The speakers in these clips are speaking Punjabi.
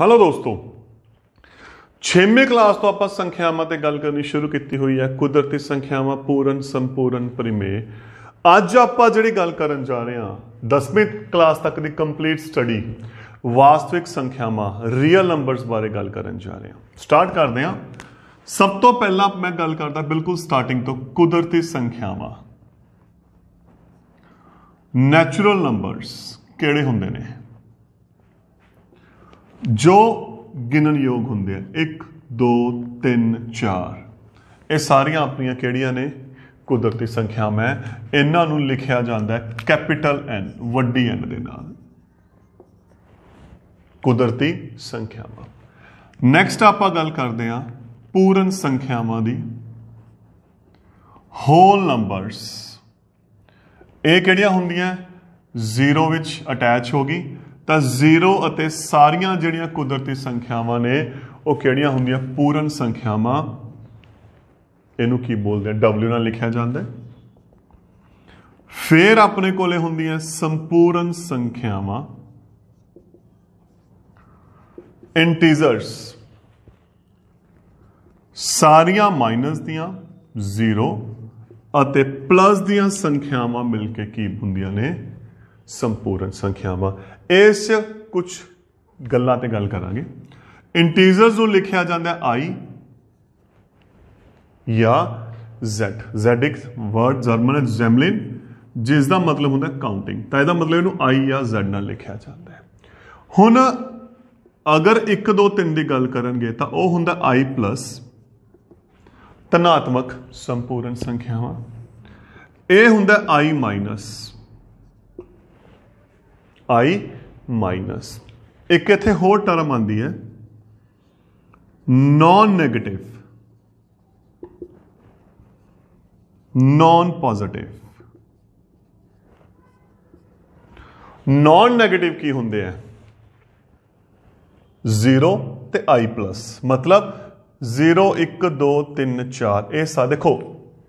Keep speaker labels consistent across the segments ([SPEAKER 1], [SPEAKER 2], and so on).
[SPEAKER 1] ਹੈਲੋ ਦੋਸਤੋ 6ਵੇਂ ਕਲਾਸ ਤੋਂ ਆਪਾਂ ਸੰਖਿਆਵਾਂ ਤੇ ਗੱਲ ਕਰਨੀ ਸ਼ੁਰੂ ਕੀਤੀ ਹੋਈ ਹੈ ਕੁਦਰਤੀ ਸੰਖਿਆਵਾਂ ਪੂਰਨ ਸੰਪੂਰਨ ਪਰਿਮੇ ਅੱਜ ਆਪਾਂ ਜਿਹੜੀ ਗੱਲ ਕਰਨ ਜਾ ਰਹੇ ਹਾਂ 10ਵੇਂ ਕਲਾਸ ਤੱਕ ਦੀ ਕੰਪਲੀਟ ਸਟੱਡੀ ਵਾਸਤਵਿਕ ਸੰਖਿਆਵਾਂ ਰੀਅਲ ਨੰਬਰਸ ਬਾਰੇ ਗੱਲ ਕਰਨ ਜਾ ਰਹੇ ਹਾਂ ਸਟਾਰਟ ਕਰਦੇ ਹਾਂ ਸਭ ਤੋਂ ਪਹਿਲਾਂ ਮੈਂ ਗੱਲ ਕਰਦਾ ਬਿਲਕੁਲ ਸਟਾਰਟਿੰਗ ਤੋਂ ਕੁਦਰਤੀ ਸੰਖਿਆਵਾਂ ਨੈਚੁਰਲ ਨੰਬਰਸ ਕਿਹੜੇ ਹੁੰਦੇ ਨੇ ਜੋ ਗਿਣਨ ਯੋਗ ਹੁੰਦੇ ਆ 1 2 3 4 ਇਹ ਸਾਰੀਆਂ ਆਪਣੀਆਂ ਕਿਹੜੀਆਂ ਨੇ ਕੁਦਰਤੀ ਸੰਖਿਆਵਾਂ ਹੈ ਇਹਨਾਂ ਨੂੰ ਲਿਖਿਆ ਜਾਂਦਾ ਹੈ ਕੈਪੀਟਲ N ਵੱਡੀ N ਦੇ ਨਾਲ ਕੁਦਰਤੀ ਸੰਖਿਆਵਾਂ ਨੈਕਸਟ ਆਪਾਂ ਗੱਲ ਕਰਦੇ ਆ ਪੂਰਨ ਸੰਖਿਆਵਾਂ ਦੀ ਹੋਲ ਨੰਬਰਸ ਇਹ ਕਿਹੜੀਆਂ ਹੁੰਦੀਆਂ 0 ਵਿੱਚ ਅਟੈਚ ਹੋ ਗਈ ਤਾਂ 0 ਅਤੇ ਸਾਰੀਆਂ ਜਿਹੜੀਆਂ ਕੁਦਰਤੀ ਸੰਖਿਆਵਾਂ ਨੇ ਉਹ ਕਿਹੜੀਆਂ ਹੁੰਦੀਆਂ ਪੂਰਨ ਸੰਖਿਆਵਾਂ ਇਹਨੂੰ ਕੀ ਬੋਲਦੇ ਆ W ਨਾਲ ਲਿਖਿਆ ਜਾਂਦਾ ਫੇਰ ਆਪਣੇ ਕੋਲੇ ਹੁੰਦੀਆਂ ਸੰਪੂਰਨ ਸੰਖਿਆਵਾਂ ਇੰਟੀਜ਼ਰਸ ਸਾਰੀਆਂ ਮਾਈਨਸ ਦੀਆਂ 0 ਅਤੇ ਪਲੱਸ ਦੀਆਂ ਸੰਖਿਆਵਾਂ ਮਿਲ ਕੇ ਕੀ ਹੁੰਦੀਆਂ ਨੇ ਸੰਪੂਰਨ ਸੰਖਿਆਵਾਂ ਇਸ ਕੁਝ ਗੱਲਾਂ ਤੇ ਗੱਲ ਕਰਾਂਗੇ ਇੰਟੀਜ਼ਰਸ ਨੂੰ ਲਿਖਿਆ ਜਾਂਦਾ i ਜਾਂ z z ਇੱਕ ਵਰਡ ਜਰਮਨ ਜ਼ੈਮਲਿਨ ਜਿਸ ਦਾ ਮਤਲਬ ਹੁੰਦਾ ਕਾਊਂਟਿੰਗ ਤਾਂ ਇਹਦਾ ਮਤਲਬ ਇਹਨੂੰ i ਜਾਂ z ਨਾਲ ਲਿਖਿਆ ਜਾਂਦਾ ਹੈ ਹੁਣ ਅਗਰ 1 2 3 ਦੀ ਗੱਲ ਕਰਨਗੇ ਤਾਂ ਉਹ ਹੁੰਦਾ i ਧਨਾਤਮਕ ਸੰਪੂਰਨ ਸੰਖਿਆਵਾਂ ਇਹ ਹੁੰਦਾ i i ਮਾਈਨਸ ਇੱਕ ਇੱਥੇ ਹੋਰ ਟਰਮ ਆਂਦੀ ਹੈ non negative non positive non negative ਕੀ ਹੁੰਦੇ ਆ 0 ਤੇ i ਪਲੱਸ ਮਤਲਬ 0 1 2 3 4 ਇਹ ਸਾ ਦੇਖੋ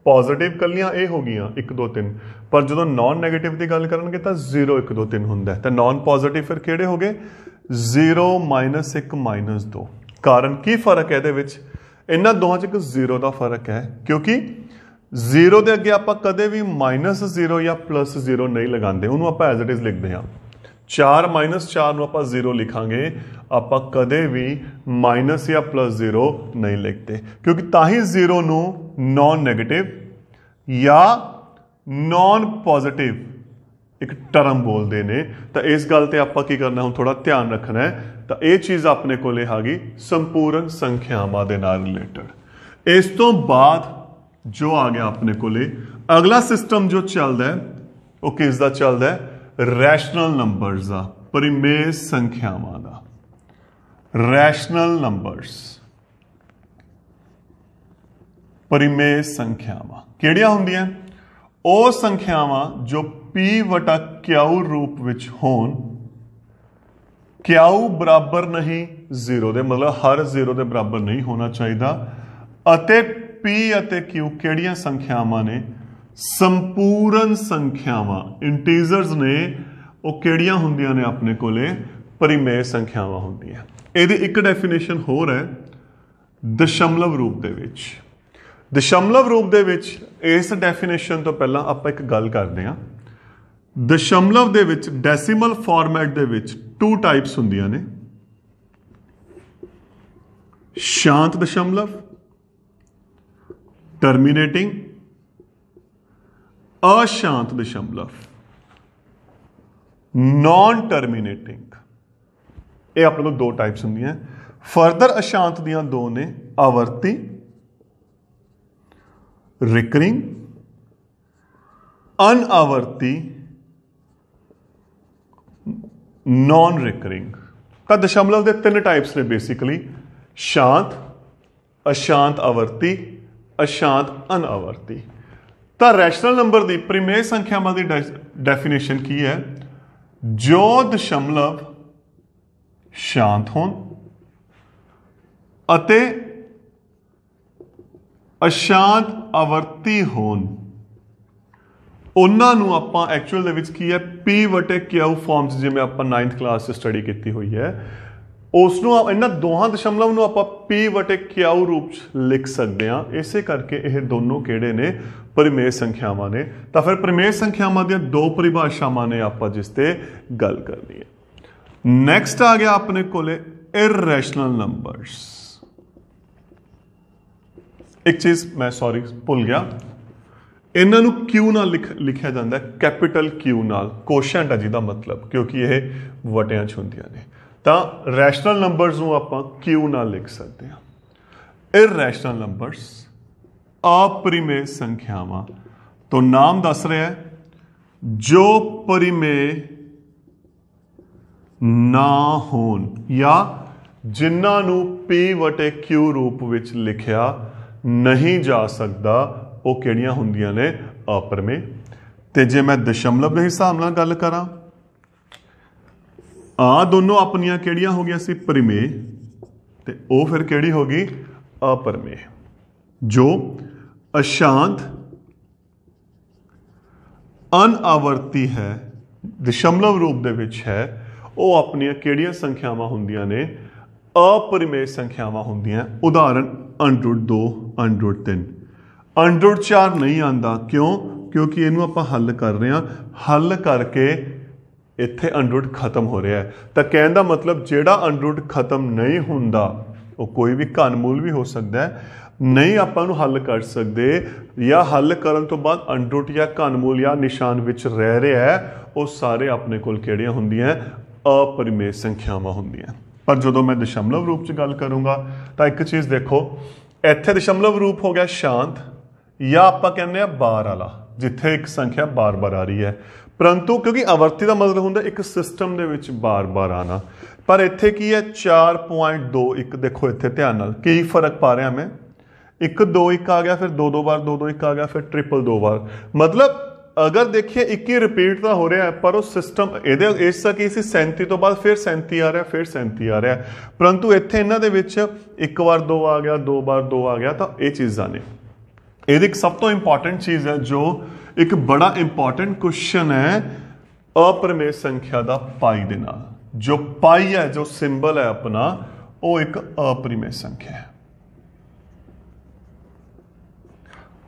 [SPEAKER 1] ਪੋਜ਼ਿਟਿਵ ਕੱਲੀਆਂ ਇਹ ਹੋ ਗਈਆਂ 1 2 3 ਪਰ ਜਦੋਂ ਨਾਨ 네ਗੇਟਿਵ ਦੀ ਗੱਲ ਕਰਨਗੇ ਤਾਂ 0 1 2 3 ਹੁੰਦਾ ਤਾਂ ਨਾਨ ਪੋਜ਼ਿਟਿਵ ਫਿਰ ਕਿਹੜੇ ਹੋ ਗਏ 0 1 2 ਕਾਰਨ ਕੀ ਫਰਕ ਹੈ ਇਹਦੇ ਵਿੱਚ ਇਹਨਾਂ ਦੋਹਾਂ 'ਚ ਇੱਕ 0 ਦਾ ਫਰਕ ਹੈ ਕਿਉਂਕਿ 0 ਦੇ ਅੱਗੇ ਆਪਾਂ ਕਦੇ ਵੀ -0 ਜਾਂ +0 ਨਹੀਂ ਲਗਾਉਂਦੇ ਉਹਨੂੰ ਆਪਾਂ ਐਜ਼ ਇਟ ਇਜ਼ ਲਿਖਦੇ ਹਾਂ 4 4 ਨੂੰ ਆਪਾਂ 0 ਲਿਖਾਂਗੇ ਆਪਾਂ ਕਦੇ ਵੀ ਮਾਈਨਸ ਜਾਂ ਪਲੱਸ +0 ਨਹੀਂ ਲਿਖਦੇ ਕਿਉਂਕਿ ਤਾਂ ਹੀ 0 ਨੂੰ नॉन नेगेटिव या नॉन पॉजिटिव एक टर्म बोलते ने तो इस गलते आप करना हम थोड़ा ध्यान रखना है तो यह चीज़ अपने को हैगी संपूर्ण संख्यावान रिलेटड इस तो बाद जो आ गया अपने को अगला सिस्टम जो चलता है वह किसका चलता है रैशनल नंबरस का परिमेय संख्यावान का रैशनल नंबरस ਪਰਿਮੇਯ ਸੰਖਿਆਵਾਂ ਕਿਹੜੀਆਂ ਹੁੰਦੀਆਂ ਉਹ ਸੰਖਿਆਵਾਂ ਜੋ p ਵਟਾ q ਰੂਪ ਵਿੱਚ ਹੋਣ q ਬਰਾਬਰ ਨਹੀਂ 0 ਦੇ ਮਤਲਬ ਹਰ 0 ਦੇ ਬਰਾਬਰ ਨਹੀਂ ਹੋਣਾ ਚਾਹੀਦਾ ਅਤੇ p ਅਤੇ q ਕਿਹੜੀਆਂ ਸੰਖਿਆਵਾਂ ਨੇ ਸੰਪੂਰਨ ਸੰਖਿਆਵਾਂ ਇੰਟੀਜ਼ਰਸ ਨੇ ਉਹ ਕਿਹੜੀਆਂ ਹੁੰਦੀਆਂ ਨੇ ਆਪਣੇ ਕੋਲੇ ਪਰਿਮੇਯ ਸੰਖਿਆਵਾਂ ਹੁੰਦੀਆਂ ਇਹਦੀ ਇੱਕ ਡੈਫੀਨੇਸ਼ਨ ਹੋਰ ਹੈ ਦਸ਼ਮਲਵ ਰੂਪ ਦੇ ਵਿੱਚ ਦਸ਼ਮਲਵ ਰੂਪ ਦੇ ਵਿੱਚ ਇਸ ਡੈਫੀਨੇਸ਼ਨ ਤੋਂ ਪਹਿਲਾਂ ਆਪਾਂ ਇੱਕ ਗੱਲ ਕਰਦੇ ਹਾਂ ਦਸ਼ਮਲਵ ਦੇ ਵਿੱਚ ਡੈਸੀਮਲ ਫਾਰਮੈਟ ਦੇ ਵਿੱਚ ਟੂ ਟਾਈਪਸ ਹੁੰਦੀਆਂ ਨੇ ਸ਼ਾਂਤ ਦਸ਼ਮਲਵ ਟਰਮੀਨੇਟਿੰਗ ਅਸ਼ਾਂਤ ਦਸ਼ਮਲਵ ਨਾਨ ਟਰਮੀਨੇਟਿੰਗ ਇਹ ਆਪਣੇ ਕੋਲ ਦੋ ਟਾਈਪਸ ਹੁੰਦੀਆਂ ਫਰਦਰ ਅਸ਼ਾਂਤ ਦੀਆਂ ਦੋ ਨੇ ਆਵਰਤੀ रिकरिंग अनावर्ती ਨੌਨ ਰਿਕਰਿੰਗ ਤਾਂ ਦਸ਼ਮਲਵ ਦੇ ਤਿੰਨ ਟਾਈਪਸ ਨੇ ਬੇਸਿਕਲੀ ਸ਼ਾਂਤ ਅਸ਼ਾਂਤ ਆਵਰਤੀ ਅਸ਼ਾਂਤ ਅਨਾਵਰਤੀ ਤਾਂ ਰੈਸ਼ਨਲ ਨੰਬਰ ਦੀ ਪ੍ਰਿਮੇ ਸੰਖਿਆਵਾਂ ਦੀ ਡੈਫੀਨੇਸ਼ਨ ਕੀ ਹੈ ਜੋ ਦਸ਼ਮਲਵ ਸ਼ਾਂਤ ਹੋਣ ਅਤੇ ਅਸ਼ਾਂਤ ਅਵਰਤੀ ਹੋਣ ਉਹਨਾਂ ਨੂੰ ਆਪਾਂ ਐਕਚੁਅਲ ਦੇ ਵਿੱਚ ਕੀ ਹੈ P ਵਟੇ Q ਫਾਰਮਸ ਜਿਵੇਂ ਆਪਾਂ 9th ਕਲਾਸ 'ਚ ਸਟੱਡੀ ਕੀਤੀ ਹੋਈ ਹੈ ਉਸ ਨੂੰ ਇਹਨਾਂ ਦੋਹਾਂ ਦਸ਼ਮਲਵ ਨੂੰ ਆਪਾਂ P ਵਟੇ Q ਰੂਪ 'ਚ ਲਿਖ ਸਕਦੇ ਹਾਂ ਇਸੇ ਕਰਕੇ ਇਹ ਦੋਨੋਂ ਕਿਹੜੇ ਨੇ ਪਰਿਮੇਯ ਸੰਖਿਆਵਾਂ ਨੇ ਤਾਂ ਫਿਰ ਪਰਿਮੇਯ ਸੰਖਿਆਵਾਂ ਦੀਆਂ ਦੋ ਪਰਿਭਾਸ਼ਾਵਾਂ ਨੇ ਆਪਾਂ ਜਿਸ ਤੇ ਗੱਲ ਕਰਨੀ ਹੈ ਨੈਕਸਟ ਆ ਗਿਆ ਆਪਣੇ ਕੋਲੇ ਇਰਰੈਸ਼ਨਲ ਨੰਬਰਸ ਇੱਕ ਚੀਜ਼ ਮੈਂ ਸੌਰੀ ਭੁੱਲ ਗਿਆ ਇਹਨਾਂ ਨੂੰ ਕਿਊ ਨਾਲ ਲਿਖਿਆ ਜਾਂਦਾ ਹੈ ਕੈਪੀਟਲ ਕਿਊ ਨਾਲ ਕੋਸ਼ੈਂਟ ਹੈ ਜਿਹਦਾ ਮਤਲਬ ਕਿਉਂਕਿ ਇਹ ਵਟਿਆਂ ਚ ਹੁੰਦੀਆਂ ਨੇ ਤਾਂ ਰੈਸ਼ਨਲ ਨੰਬਰਸ ਨੂੰ ਆਪਾਂ ਕਿਊ ਨਾਲ ਲਿਖ ਸਕਦੇ ਹਾਂ ਇਰੈਸ਼ਨਲ ਨੰਬਰਸ ਆਪਰੀਮੇ ਸੰਖਿਆਵਾਂ ਤੋਂ ਨਾਮ ਦੱਸ ਰਿਹਾ ਹੈ ਜੋ ਪਰਿਮੇ ਨਾ ਹੋਣ ਜਾਂ ਜਿਨ੍ਹਾਂ ਨੂੰ p ਵਟੇ q ਰੂਪ ਵਿੱਚ ਲਿਖਿਆ ਨਹੀਂ ਜਾ ਸਕਦਾ ਉਹ ਕਿਹੜੀਆਂ ਹੁੰਦੀਆਂ ਨੇ ਅਪਰਮੇ ਤੇ ਜੇ ਮੈਂ ਦਸ਼ਮਲਵ ਦੇ ਹਿਸਾਬ ਨਾਲ ਗੱਲ ਕਰਾਂ ਆ ਦੋਨੋਂ ਆਪਣੀਆਂ ਕਿਹੜੀਆਂ ਹੋ ਗਈਆਂ ਸੀ ਪਰਿਮੇ ਤੇ ਉਹ ਫਿਰ ਕਿਹੜੀ ਹੋ ਗਈ ਅਪਰਮੇ ਜੋ ਅਸ਼ਾਂਤ ਅਨਆਵਰਤੀ ਹੈ ਦਸ਼ਮਲਵ ਰੂਪ ਦੇ ਵਿੱਚ ਹੈ ਉਹ ਆਪਣੀਆਂ ਕਿਹੜੀਆਂ ਸੰਖਿਆਵਾਂ ਹੁੰਦੀਆਂ ਨੇ ਅਪਰਿਮੇਯ ਸੰਖਿਆਵਾਂ ਹੁੰਦੀਆਂ ਉਦਾਹਰਨ 102 ਅੰਡਰੂਟ 3 ਅੰਡਰੂਟ 4 ਨਹੀਂ ਆਂਦਾ ਕਿਉਂ ਕਿਉਂਕਿ ਇਹਨੂੰ ਆਪਾਂ ਹੱਲ ਕਰ ਰਹੇ ਹਾਂ ਹੱਲ ਕਰਕੇ ਇੱਥੇ ਅੰਡਰੂਟ ਖਤਮ ਹੋ ਰਿਹਾ ਹੈ ਤਾਂ ਕਹਿਣ ਦਾ ਮਤਲਬ ਜਿਹੜਾ ਅੰਡਰੂਟ ਖਤਮ ਨਹੀਂ ਹੁੰਦਾ ਉਹ ਕੋਈ ਵੀ ਘਨਮੂਲ ਵੀ ਹੋ ਸਕਦਾ ਹੈ ਨਹੀਂ ਆਪਾਂ ਨੂੰ ਹੱਲ ਕਰ ਸਕਦੇ ਜਾਂ ਹੱਲ ਕਰਨ ਤੋਂ ਬਾਅਦ ਅੰਡਰੂਟ ਜਾਂ ਘਨਮੂਲ ਜਾਂ ਨਿਸ਼ਾਨ ਵਿੱਚ ਰਹਿ ਰਿਹਾ ਹੈ ਉਹ ਸਾਰੇ ਆਪਣੇ ਕੋਲ ਕਿਹੜੀਆਂ ਹੁੰਦੀਆਂ ਅਪਰਿਮੇਯ ਸੰਖਿਆਵਾਂ ਹੁੰਦੀਆਂ ਪਰ ਜਦੋਂ ਮੈਂ ਦਸ਼ਮਲਵ ਰੂਪ 'ਚ ਗੱਲ ਕਰੂੰਗਾ ਤਾਂ ਇੱਕ ਚੀਜ਼ ਦੇਖੋ ਇੱਥੇ ਦਸ਼ਮਲਵ ਰੂਪ ਹੋ ਗਿਆ ਸ਼ਾਂਤ ਜਾਂ ਆਪਾਂ ਕਹਿੰਦੇ ਆ ਬਾਰ ਵਾਲਾ ਜਿੱਥੇ ਇੱਕ ਸੰਖਿਆ ਬਾਰ-ਬਾਰ ਆ ਰਹੀ ਹੈ ਪਰੰਤੂ ਕਿਉਂਕਿ ਅਵਰਤੀ ਦਾ ਮਤਲਬ ਹੁੰਦਾ ਇੱਕ ਸਿਸਟਮ ਦੇ ਵਿੱਚ ਬਾਰ-ਬਾਰ ਆਣਾ ਪਰ ਇੱਥੇ ਕੀ ਹੈ 4.21 ਦੇਖੋ ਇੱਥੇ ਧਿਆਨ ਨਾਲ ਕੀ ਫਰਕ ਪਾ ਰਿਹਾ ਮੈਂ 1 2 1 ਆ ਗਿਆ ਫਿਰ 2 2 ਵਾਰ 2 2 1 ਆ ਗਿਆ ਫਿਰ ਟ੍ਰਿਪਲ 2 ਵਾਰ ਮਤਲਬ ਅਗਰ ਦੇਖੀਏ 21 ਰਿਪੀਟ ਤਾਂ ਹੋ ਰਿਹਾ ਪਰ ਉਹ ਸਿਸਟਮ ਇਹਦੇ ਇਸ ਤੱਕ ਹੀ ਸੀ 37 ਤੋਂ ਬਾਅਦ ਫਿਰ 37 ਆ ਰਿਹਾ ਫਿਰ 37 ਆ ਰਿਹਾ ਪਰੰਤੂ ਇੱਥੇ ਇਹਨਾਂ ਦੇ ਵਿੱਚ ਇੱਕ ਵਾਰ ਦੋ ਆ ਗਿਆ ਦੋ ਵਾਰ ਦੋ ਆ ਗਿਆ ਤਾਂ ਇਹ ਚੀਜ਼ਾਂ ਨੇ ਇਹਦੀ ਇੱਕ ਸਭ ਤੋਂ ਇੰਪੋਰਟੈਂਟ ਚੀਜ਼ ਹੈ ਜੋ ਇੱਕ ਬੜਾ ਇੰਪੋਰਟੈਂਟ ਕੁਐਸਚਨ ਹੈ ਅਪਰਮੇਸ਼ ਸੰਖਿਆ ਦਾ ਪਾਈ ਦੇ ਨਾਲ ਜੋ ਪਾਈ ਹੈ ਜੋ ਸਿੰਬਲ ਹੈ ਆਪਣਾ ਉਹ ਇੱਕ ਅਪਰਮੇਸ਼ ਸੰਖਿਆ ਹੈ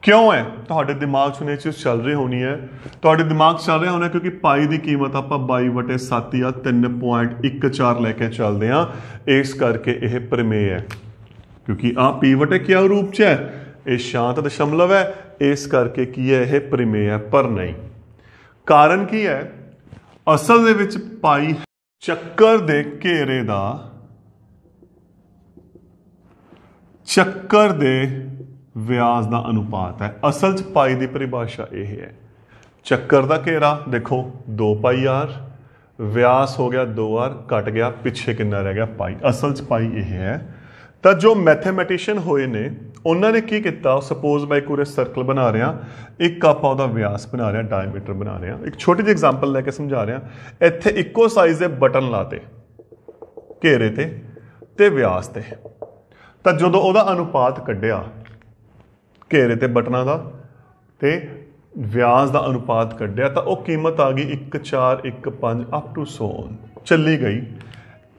[SPEAKER 1] ਕਿਉਂ ਹੈ ਤੁਹਾਡੇ ਦਿਮਾਗ 'ਚ ਨੇ ਚੀਜ਼ ਚੱਲ ਰਹੀ ਹੋਣੀ ਹੈ ਤੁਹਾਡੇ ਦਿਮਾਗ 'ਚ ਚੱਲ ਰਿਹਾ ਹੋਣਾ ਕਿਉਂਕਿ ਪਾਈ ਦੀ ਕੀਮਤ ਆਪਾਂ 22/7 ਜਾਂ 3.14 ਲੈ ਕੇ ਚੱਲਦੇ ਆ ਇਸ ਕਰਕੇ ਇਹ ਪ੍ਰਮੇਯ ਹੈ ਕਿਉਂਕਿ ਆ ਪੀ ਵਟੇ ਕਿਆ ਰੂਪ 'ਚ ਹੈ ਇਹ ਸ਼ਾਂਤ ਦਸ਼ਮਲਵ ਹੈ ਇਸ ਕਰਕੇ ਕੀ ਹੈ ਇਹ ਪ੍ਰਮੇਯ ਹੈ ਪਰ ਨਹੀਂ ਕਾਰਨ ਕੀ ਹੈ ਅਸਲ ਦੇ ਵਿੱਚ ਪਾਈ ਚੱਕਰ ਦੇ ਘੇਰੇ ਦਾ ਚੱਕਰ ਦੇ ਵਿਆਜ ਦਾ ਅਨੁਪਾਤ ਹੈ ਅਸਲ 'ਚ ਪਾਈ ਦੀ ਪਰਿਭਾਸ਼ਾ ਇਹ ਹੈ ਚੱਕਰ ਦਾ ਘੇਰਾ ਦੇਖੋ 2 ਪਾਈ ਆਰ ਵਿਆਸ ਹੋ ਗਿਆ 2r ਘਟ ਗਿਆ ਪਿੱਛੇ ਕਿੰਨਾ ਰਹਿ ਗਿਆ ਪਾਈ ਅਸਲ 'ਚ ਪਾਈ ਇਹ ਹੈ ਤਾਂ ਜੋ ਮੈਥਮੈਟਿਸ਼ੀਅਨ ਹੋਏ ਨੇ ਉਹਨਾਂ ਨੇ ਕੀ ਕੀਤਾ ਸਪੋਜ਼ ਮੈਂ ਇੱਕ ਉਰੇ ਸਰਕਲ ਬਣਾ ਰਿਹਾ ਇੱਕ ਆਪਾਂ ਉਹਦਾ ਵਿਆਸ ਬਣਾ ਰਿਹਾ ਡਾਇਮੀਟਰ ਬਣਾ ਰਿਹਾ ਇੱਕ ਛੋਟੀ ਜਿਹੀ ਐਗਜ਼ਾਮਪਲ ਲੈ ਕੇ ਸਮਝਾ ਰਿਹਾ ਇੱਥੇ ਇੱਕੋ ਸਾਈਜ਼ ਦੇ ਬਟਨ ਲਾਤੇ ਘੇਰੇ ਤੇ ਤੇ ਵਿਆਸ ਤੇ ਤਾਂ ਜਦੋਂ ਉਹਦਾ ਅਨੁਪਾਤ ਕੱਢਿਆ ਘੇਰੇ ਤੇ ਬਟਨਾਂ ਦਾ ਤੇ ਵਿਆਜ ਦਾ ਅਨੁਪਾਤ ਕੱਢਿਆ ਤਾਂ ਉਹ ਕੀਮਤ ਆ ਗਈ 1415 ਅਪ ਟੂ ਸੋਨ ਚੱਲੀ ਗਈ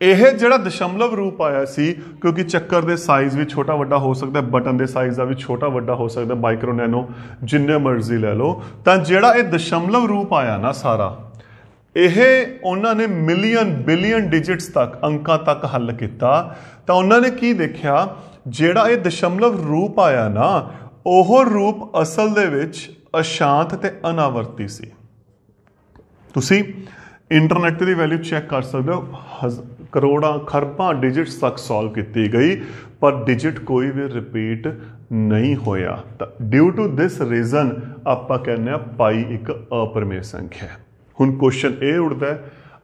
[SPEAKER 1] ਇਹ ਜਿਹੜਾ ਦਸ਼ਮਲਵ ਰੂਪ ਆਇਆ ਸੀ ਕਿਉਂਕਿ ਚੱਕਰ ਦੇ ਸਾਈਜ਼ ਵੀ ਛੋਟਾ ਵੱਡਾ ਹੋ ਸਕਦਾ ਹੈ ਬਟਨ ਦੇ ਸਾਈਜ਼ ਦਾ ਵੀ ਛੋਟਾ ਵੱਡਾ ਹੋ ਸਕਦਾ ਹੈ ਮਾਈਕਰੋ ਨੈਨੋ ਜਿੰਨੇ ਮਰਜ਼ੀ ਲੈ ਲਓ ਤਾਂ ਜਿਹੜਾ ਇਹ ਦਸ਼ਮਲਵ ਰੂਪ ਆਇਆ ਨਾ ਸਾਰਾ ਇਹ ਉਹਨਾਂ ਨੇ ਮਿਲੀਅਨ ਬਿਲੀਅਨ ਡਿਜੀਟਸ ਤੱਕ ਅੰਕਾਂ ਤੱਕ ਹੱਲ ਕੀਤਾ ਤਾਂ ਉਹਨਾਂ ਨੇ ਕੀ ਦੇਖਿਆ ਜਿਹੜਾ ਇਹ ਦਸ਼ਮਲਵ ਰੂਪ ਆਇਆ ਨਾ ਉਹ ਰੂਪ ਅਸਲ ਦੇ ਵਿੱਚ ਅਸ਼ਾਂਤ ਤੇ ਅਨਾਵਰਤੀ ਸੀ ਤੁਸੀਂ ਇੰਟਰਨੈਟ ਦੀ ਵੈਲਿਊ ਚੈੱਕ ਕਰ ਸਕਦੇ ਹੋ ਕਰੋੜਾਂ ਖਰਬਾਂ ਡਿਜਿਟਸ ਤੱਕ ਸੋਲਵ ਕੀਤੀ ਗਈ ਪਰ ਡਿਜਿਟ ਕੋਈ ਵੀ ਰਿਪੀਟ ਨਹੀਂ ਹੋਇਆ ਤਾਂ ਡਿਊ ਟੂ ਥਿਸ ਰੀਜ਼ਨ ਆਪਾਂ ਕਹਿੰਦੇ ਆ ਪਾਈ ਇੱਕ ਅਪਰਮੇਯ ਸੰਖਿਆ ਹੈ ਹੁਣ ਕੁਐਸਚਨ ਇਹ ਉੱਠਦਾ ਹੈ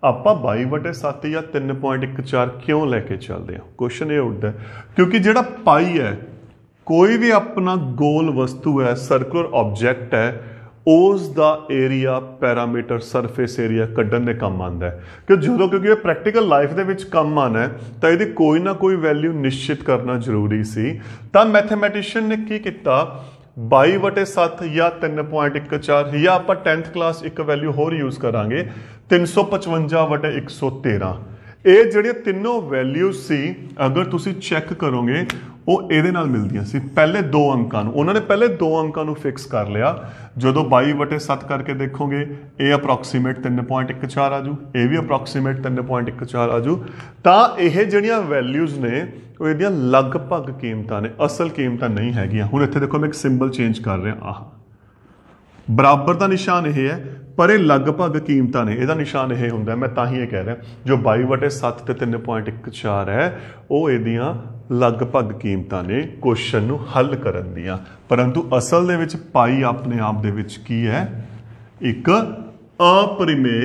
[SPEAKER 1] ਆਪਾਂ 22/7 ਜਾਂ 3.14 ਕਿਉਂ ਲੈ ਕੇ ਚੱਲਦੇ ਹਾਂ ਕੁਐਸਚਨ ਇਹ ਉੱਠਦਾ ਕਿਉਂਕਿ ਜਿਹੜਾ ਪਾਈ ਹੈ ਕੋਈ ਵੀ ਆਪਣਾ ਗੋਲ ਵਸਤੂ ਹੈ ਸਰਕੂਲਰ ਆਬਜੈਕਟ ਹੈ ਉਸ ਦਾ ਏਰੀਆ ਪੈਰਾਮੀਟਰ ਸਰਫੇਸ ਏਰੀਆ ਕੱਢਣ ਦੇ ਕੰਮ ਆਉਂਦਾ ਹੈ ਕਿ ਜਦੋਂ ਕਿਉਂਕਿ ਇਹ ਪ੍ਰੈਕਟੀਕਲ ਲਾਈਫ ਦੇ ਵਿੱਚ ਕੰਮ ਆਣਾ ਹੈ ਤਾਂ ਇਹਦੀ ਕੋਈ ਨਾ ਕੋਈ ਵੈਲਿਊ ਨਿਸ਼ਚਿਤ ਕਰਨਾ ਜ਼ਰੂਰੀ ਸੀ ਤਾਂ ਮੈਥਮੈਟਿਸ਼ੀਅਨ ਨੇ ਕੀ ਕੀਤਾ 22/7 ਜਾਂ 3.14 ਜਾਂ ਆਪਾਂ 10th ਕਲਾਸ ਇੱਕ ਵੈਲਿਊ ਹੋਰ ਯੂਜ਼ ਕਰਾਂਗੇ 355/113 ਇਹ ਜਿਹੜੀਆਂ ਤਿੰਨੋਂ ਵੈਲਿਊ ਸੀ ਅਗਰ ਤੁਸੀਂ ਚੈੱਕ ਕਰੋਗੇ ਉਹ ਇਹਦੇ ਨਾਲ ਮਿਲਦੀਆਂ ਸੀ ਪਹਿਲੇ ਦੋ ਅੰਕਾਂ ਨੂੰ ਉਹਨਾਂ ਨੇ ਪਹਿਲੇ ਦੋ ਅੰਕਾਂ ਨੂੰ ਫਿਕਸ ਕਰ ਲਿਆ ਜਦੋਂ 22/7 ਕਰਕੇ ਦੇਖੋਗੇ ਇਹ ਅਪਰੋਕਸੀਮੇਟ 3.14 ਆਜੂ ਇਹ ਵੀ ਅਪਰੋਕਸੀਮੇਟ 3.14 ਆਜੂ ਤਾਂ ਇਹ ਜਿਹੜੀਆਂ ਵੈਲਿਊਜ਼ ਨੇ ਉਹ ਇਹਦੀਆਂ ਲਗਭਗ ਕੀਮਤਾਂ ਨੇ ਅਸਲ ਕੀਮਤਾਂ ਨਹੀਂ ਹੈਗੀਆਂ ਹੁਣ ਇੱਥੇ ਦੇਖੋ ਮੈਂ ਇੱਕ ਸਿੰਬਲ ਚੇਂਜ ਕਰ ਰਿਹਾ ਆਹ ਬਰਾਬਰ ਦਾ ਨਿਸ਼ਾਨ ਇਹ ਹੈ ਪਰ ਇਹ ਲਗਭਗ ਕੀਮਤਾਂ ਨੇ ਇਹਦਾ ਨਿਸ਼ਾਨ ਇਹ ਹੁੰਦਾ ਮੈਂ ਤਾਂ ਹੀ ਇਹ ਕਹਿ ਰਿਹਾ ਜੋ 22/7 ਤੇ 3.14 ਹੈ ਉਹ ਇਹਦੀਆਂ ਲਗਭਗ ਕੀਮਤਾਂ ਨੇ ਕੁਐਸਚਨ ਨੂੰ ਹੱਲ ਕਰਨ ਦੀਆਂ ਪਰੰਤੂ ਅਸਲ ਦੇ ਵਿੱਚ ਪਾਈ ਆਪਣੇ ਆਪ ਦੇ ਵਿੱਚ ਕੀ ਹੈ ਇੱਕ ਅਪਰਿਮੇ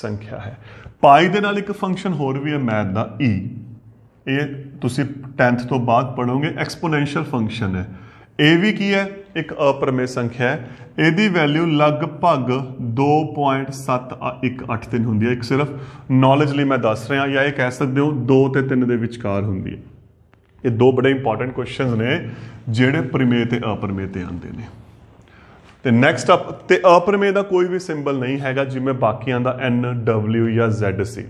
[SPEAKER 1] ਸੰਖਿਆ ਹੈ ਪਾਈ ਦੇ ਨਾਲ ਇੱਕ ਫੰਕਸ਼ਨ ਹੋਰ ਵੀ ਹੈ ਮੈਥ ਦਾ e ਇਹ ਤੁਸੀਂ 10th ਤੋਂ ਬਾਅਦ ਪੜੋਗੇ ਐਕਸਪੋਨੈਂਸ਼ੀਅਲ ਫੰਕਸ਼ਨ ਹੈ ਇਹ ਵੀ ਕੀ ਹੈ ਇੱਕ ਅਪਰਮੇ ਸੰਖਿਆ ਹੈ ਇਹਦੀ ਵੈਲਿਊ ਲਗਭਗ 2.7183 ਹੁੰਦੀ ਹੈ ਇੱਕ ਸਿਰਫ ਨੌਲੇਜ ਲਈ ਮੈਂ ਦੱਸ ਰਿਹਾ ਜਾਂ ਇਹ ਕਹਿ ਸਕਦੇ ਹੋ 2 ਤੇ 3 ਦੇ ਵਿਚਕਾਰ ਹੁੰਦੀ ਹੈ ਇਹ ਦੋ ਬੜੇ ਇੰਪੋਰਟੈਂਟ ਕੁਐਸਚਨਸ ਨੇ ਜਿਹੜੇ ਪਰਮੇ ਤੇ ਅਪਰਮੇ ਤੇ ਆਉਂਦੇ ਨੇ ਤੇ ਨੈਕਸਟ ਅਪ ਤੇ ਅਪਰਮੇ ਦਾ ਕੋਈ ਵੀ ਸਿੰਬਲ ਨਹੀਂ ਹੈਗਾ ਜਿਵੇਂ ਬਾਕੀਆਂ ਦਾ ਐਨ ਡਬਲਯੂ ਜਾਂ ਜ਼ੈਡ ਸੀ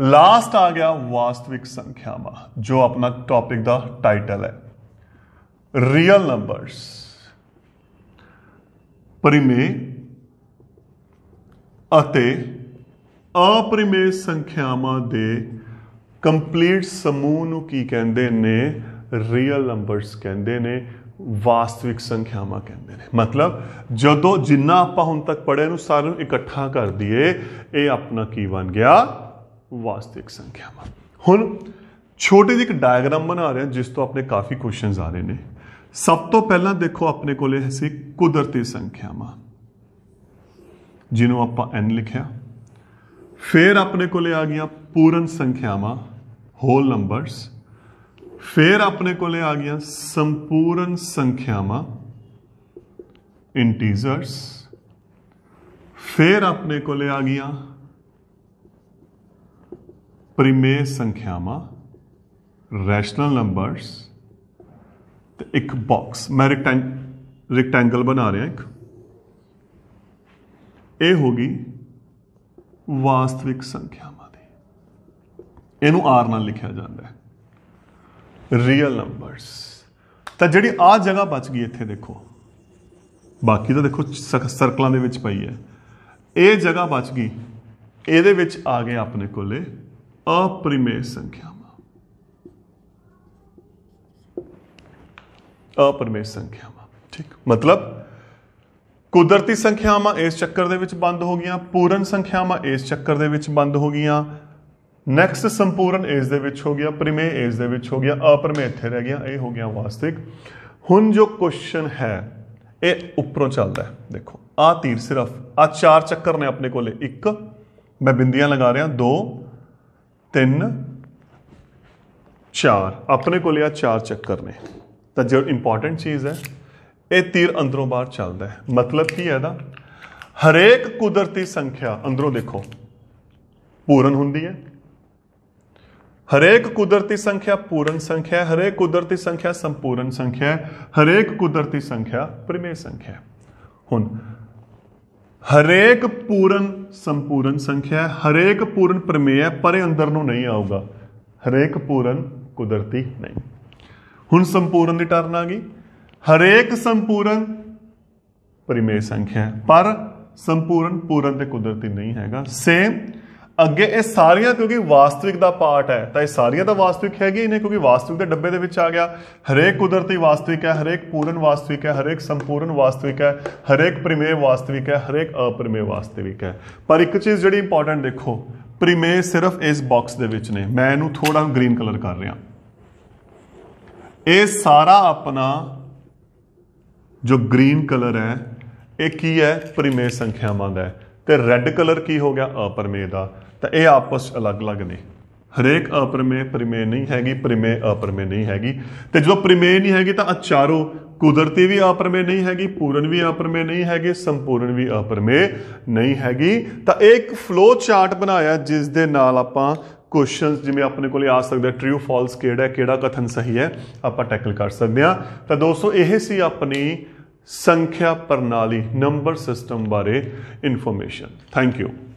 [SPEAKER 1] ਲਾਸਟ ਆ ਗਿਆ ਵਾਸਤਵਿਕ ਸੰਖਿਆਵਾਂ ਜੋ ਆਪਣਾ ਟੌਪਿਕ ਦਾ ਟਾਈਟਲ ਹੈ ਰੀਅਲ ਨੰਬਰਸ ਪਰਿਮੇ ਅਤੇ ਅਪਰਿਮੇ ਸੰਖਿਆਵਾਂ ਦੇ ਕੰਪਲੀਟ ਸਮੂਹ ਨੂੰ ਕੀ ਕਹਿੰਦੇ ਨੇ ਰੀਅਲ ਨੰਬਰਸ ਕਹਿੰਦੇ ਨੇ ਵਾਸਤਵਿਕ ਸੰਖਿਆਵਾਂ ਕਹਿੰਦੇ ਨੇ ਮਤਲਬ ਜਦੋਂ ਜਿੰਨਾ ਆਪਾਂ ਹੁਣ ਤੱਕ ਪੜ੍ਹੇ ਨੂੰ ਸਾਰਿਆਂ ਨੂੰ ਇਕੱਠਾ ਕਰ ਦਈਏ ਇਹ ਆਪਣਾ ਕੀ ਬਣ ਗਿਆ ਵਾਸਤਵਿਕ ਸੰਖਿਆਵਾਂ ਹੁਣ ਛੋਟੇ ਜਿਹੇ ਇੱਕ ਡਾਇਗਰਾਮ ਬਣਾ ਰਹੇ ਹਾਂ ਜਿਸ ਤੋਂ ਆਪਣੇ ਕਾਫੀ ਕੁਐਸਚਨਸ ਆ ਰਹੇ ਨੇ सब तो पहला देखो अपने को कुदरती संख्याव जिन्हों आप एन लिखा फिर अपने को आ गई पूर्ण संख्याव होल नंबरस फिर अपने को आ गई संपूर्ण संख्याव इंटीजरस फिर अपने को आ गई प्रिमेय संख्याव रैशनल नंबरस ਤੇ ਇੱਕ ਬਾਕਸ ਮੈਂ ਰੈਕਟੈਂਗਲ ਰੈਕਟੈਂਗਲ ਬਣਾ ਰਿਹਾ ਇੱਕ ਇਹ ਹੋ ਗਈ ਵਾਸਤਵਿਕ ਸੰਖਿਆਵਾਂ ਦੀ ਇਹਨੂੰ R ਨਾਲ ਲਿਖਿਆ ਜਾਂਦਾ ਹੈ ਰੀਅਲ ਨੰਬਰਸ ਤਾਂ ਜਿਹੜੀ ਆ ਜਗ੍ਹਾ ਬਚ ਗਈ ਇੱਥੇ ਦੇਖੋ ਬਾਕੀ ਤਾਂ ਦੇਖੋ ਸਰਕਲਾਂ ਦੇ ਵਿੱਚ ਪਈ ਹੈ ਇਹ ਜਗ੍ਹਾ ਬਚ ਗਈ ਇਹਦੇ ਵਿੱਚ ਆ ਗਏ ਆਪਣੇ ਕੋਲੇ ਅਪਰਿਮੇਯ ਸੰਖਿਆ ਅਪਰਮੇਸ਼ ਸੰਖਿਆਵਾਂ ਠੀਕ ਮਤਲਬ ਕੁਦਰਤੀ ਸੰਖਿਆਵਾਂ ਇਸ ਚੱਕਰ ਦੇ ਵਿੱਚ ਬੰਦ ਹੋ ਗਈਆਂ ਪੂਰਨ ਸੰਖਿਆਵਾਂ ਇਸ ਚੱਕਰ ਦੇ ਵਿੱਚ ਬੰਦ ਹੋ ਗਈਆਂ ਨੈਕਸਟ ਸੰਪੂਰਨ ਇਸ ਦੇ ਵਿੱਚ ਹੋ ਗਿਆ ਪ੍ਰਿਮੇ ਇਸ ਦੇ ਵਿੱਚ ਹੋ ਗਿਆ ਅਪਰਮੇ ਇੱਥੇ ਰਹਿ ਗਿਆ ਇਹ ਹੋ ਗਿਆ ਵਾਸਤਿਕ ਹੁਣ ਜੋ ਕੁਐਸਚਨ ਹੈ ਇਹ ਉੱਪਰੋਂ ਚੱਲਦਾ ਹੈ ਦੇਖੋ ਆ ਤੀਰ ਸਿਰਫ ਆ ਚਾਰ ਚੱਕਰ ਨੇ ਆਪਣੇ ਕੋਲੇ ਇੱਕ ਮੈਂ ਬਿੰਦੀਆਂ ਲਗਾ ਰਿਹਾ 2 3 4 ਆਪਣੇ ਕੋਲੇ ਆ ਚਾਰ ਚੱਕਰ ਨੇ ਤਾਂ ਜੋ ਇੰਪੋਰਟੈਂਟ ਚੀਜ਼ ਹੈ ਇਹ ਤੀਰ ਅੰਦਰੋਂ ਬਾਹਰ ਚੱਲਦਾ ਹੈ ਮਤਲਬ ਕੀ ਹੈ ਦਾ ਹਰੇਕ ਕੁਦਰਤੀ ਸੰਖਿਆ ਅੰਦਰੋਂ ਦੇਖੋ ਪੂਰਨ ਹੁੰਦੀ ਹੈ ਹਰੇਕ ਕੁਦਰਤੀ ਸੰਖਿਆ ਪੂਰਨ ਸੰਖਿਆ ਹਰੇਕ ਕੁਦਰਤੀ ਸੰਖਿਆ ਸੰਪੂਰਨ ਸੰਖਿਆ ਹਰੇਕ ਕੁਦਰਤੀ ਸੰਖਿਆ ਪ੍ਰਿਮੇ ਸੰਖਿਆ ਹੁਣ ਹਰੇਕ ਪੂਰਨ ਸੰਪੂਰਨ ਸੰਖਿਆ ਹਰੇਕ ਪੂਰਨ ਪ੍ਰਮੇਯ ਪਰੇ ਅੰਦਰ ਨੂੰ ਨਹੀਂ ਆਊਗਾ ਹਰੇਕ ਪੂਰਨ ਕੁਦਰਤੀ ਨਹੀਂ ਹੁਣ ਸੰਪੂਰਨ ਦੀ ਟਰਨ ਆ ਗਈ ਹਰੇਕ ਸੰਪੂਰਨ ਪਰਿਮੇਯ ਸੰਖਿਆ ਪਰ ਸੰਪੂਰਨ ਪੂਰਨ ਤੇ ਕੁਦਰਤੀ ਨਹੀਂ ਹੈਗਾ ਸੇਮ ਅੱਗੇ ਇਹ ਸਾਰੀਆਂ ਕਿਉਂਕਿ ਵਾਸਤਵਿਕ ਦਾ ਪਾਰਟ ਹੈ ਤਾਂ ਇਹ ਸਾਰੀਆਂ ਤਾਂ ਵਾਸਤਵਿਕ ਹੈਗੀ ਨੇ ਕਿਉਂਕਿ ਵਾਸਤਵਿਕ ਦੇ ਡੱਬੇ ਦੇ ਵਿੱਚ ਆ ਗਿਆ ਹਰੇਕ ਕੁਦਰਤੀ ਵਾਸਤਵਿਕ ਹੈ ਹਰੇਕ ਪੂਰਨ ਵਾਸਤਵਿਕ ਹੈ ਹਰੇਕ ਸੰਪੂਰਨ ਵਾਸਤਵਿਕ ਹੈ ਹਰੇਕ ਪ੍ਰਿਮੇਯ ਵਾਸਤਵਿਕ ਹੈ ਹਰੇਕ ਅਪ੍ਰਿਮੇਯ ਵਾਸਤਵਿਕ ਹੈ ਪਰ ਇੱਕ ਚੀਜ਼ ਜਿਹੜੀ ਇੰਪੋਰਟੈਂਟ ਦੇਖੋ ਪ੍ਰਿਮੇਯ ਸਿਰਫ ਇਸ ਬਾਕਸ ਦੇ ਵਿੱਚ ਨੇ ਮੈਂ ਇਹਨੂੰ ਥੋੜਾ ਗ੍ਰੀਨ ਕਲਰ ਕਰ ਰਿਹਾ ਇਹ ਸਾਰਾ ਆਪਣਾ ਜੋ ਗ੍ਰੀਨ ਕਲਰ ਹੈ ਇਹ ਕੀ ਹੈ ਪਰਿਮੇਯ ਸੰਖਿਆਵਾਂ ਦਾ ਤੇ ਰੈੱਡ ਕਲਰ ਕੀ ਹੋ ਗਿਆ ਅਪਰਿਮੇਯ ਦਾ ਤਾਂ ਇਹ ਆਪਸ ਅਲੱਗ-ਅਲੱਗ ਨੇ ਹਰੇਕ ਅਪਰਮੇਯ ਪਰਿਮੇਯ ਨਹੀਂ ਹੈਗੀ ਪਰਿਮੇਯ ਅਪਰਮੇਯ ਨਹੀਂ ਹੈਗੀ ਤੇ ਜਦੋਂ ਪਰਿਮੇਯ ਨਹੀਂ ਹੈਗੀ ਤਾਂ ਅਚਾਰੋ ਕੁਦਰਤੀ ਵੀ ਅਪਰਮੇਯ ਨਹੀਂ ਹੈਗੀ ਪੂਰਨ ਵੀ ਅਪਰਮੇਯ ਨਹੀਂ ਹੈਗੇ ਸੰਪੂਰਨ ਵੀ ਅਪਰਮੇਯ ਨਹੀਂ ਹੈਗੀ ਤਾਂ ਇਹ ਇੱਕ ਫਲੋ ਚਾਰਟ ਬਣਾਇਆ ਜਿਸ ਦੇ ਨਾਲ ਆਪਾਂ ਕੁਐਸਚਨਸ ਜਿਵੇਂ ਆਪਣੇ ਕੋਲੇ ਆ ਸਕਦਾ ਟਰੂ ਫਾਲਸ ਕਿਹੜਾ ਹੈ ਕਿਹੜਾ ਕਥਨ ਸਹੀ ਹੈ ਆਪਾਂ ਟੈਕਲ ਕਰ ਸਕਦੇ ਆ ਤਾਂ ਦੋਸਤੋ ਇਹ ਸੀ ਆਪਣੀ ਸੰਖਿਆ ਪ੍ਰਣਾਲੀ ਨੰਬਰ ਸਿਸਟਮ ਬਾਰੇ ਇਨਫੋਰਮੇਸ਼ਨ ਥੈਂਕ ਯੂ